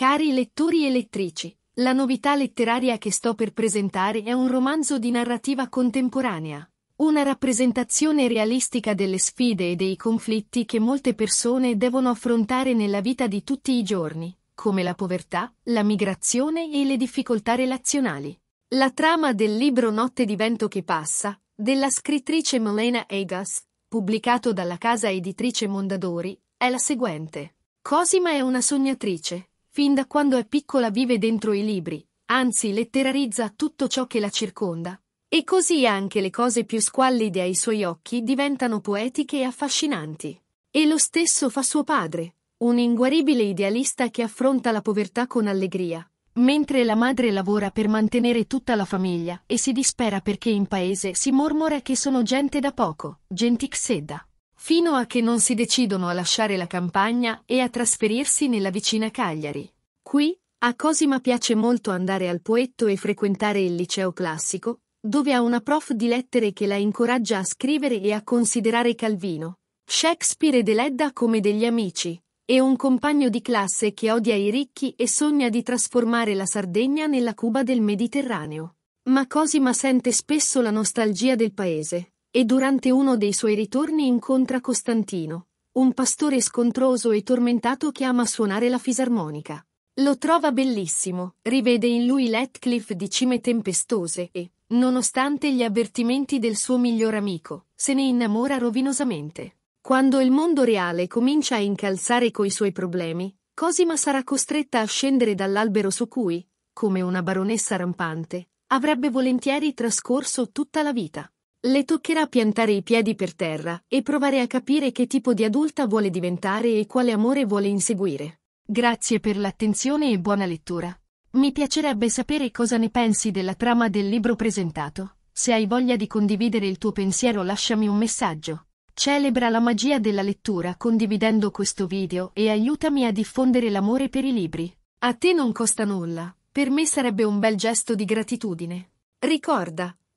Cari lettori e lettrici, la novità letteraria che sto per presentare è un romanzo di narrativa contemporanea. Una rappresentazione realistica delle sfide e dei conflitti che molte persone devono affrontare nella vita di tutti i giorni, come la povertà, la migrazione e le difficoltà relazionali. La trama del libro Notte di vento che passa, della scrittrice Melena Egas, pubblicato dalla casa editrice Mondadori, è la seguente. Cosima è una sognatrice, Fin da quando è piccola vive dentro i libri, anzi letterarizza tutto ciò che la circonda. E così anche le cose più squallide ai suoi occhi diventano poetiche e affascinanti. E lo stesso fa suo padre, un inguaribile idealista che affronta la povertà con allegria, mentre la madre lavora per mantenere tutta la famiglia e si dispera perché in paese si mormora che sono gente da poco, gente xedda fino a che non si decidono a lasciare la campagna e a trasferirsi nella vicina Cagliari. Qui, a Cosima piace molto andare al poetto e frequentare il liceo classico, dove ha una prof di lettere che la incoraggia a scrivere e a considerare Calvino, Shakespeare ed Eledda come degli amici, e un compagno di classe che odia i ricchi e sogna di trasformare la Sardegna nella Cuba del Mediterraneo. Ma Cosima sente spesso la nostalgia del paese, e durante uno dei suoi ritorni incontra Costantino, un pastore scontroso e tormentato che ama suonare la fisarmonica. Lo trova bellissimo, rivede in lui Letcliffe di cime tempestose e, nonostante gli avvertimenti del suo miglior amico, se ne innamora rovinosamente. Quando il mondo reale comincia a incalzare coi suoi problemi, Cosima sarà costretta a scendere dall'albero su cui, come una baronessa rampante, avrebbe volentieri trascorso tutta la vita. Le toccherà piantare i piedi per terra e provare a capire che tipo di adulta vuole diventare e quale amore vuole inseguire. Grazie per l'attenzione e buona lettura. Mi piacerebbe sapere cosa ne pensi della trama del libro presentato. Se hai voglia di condividere il tuo pensiero lasciami un messaggio. Celebra la magia della lettura condividendo questo video e aiutami a diffondere l'amore per i libri. A te non costa nulla, per me sarebbe un bel gesto di gratitudine. Ricorda,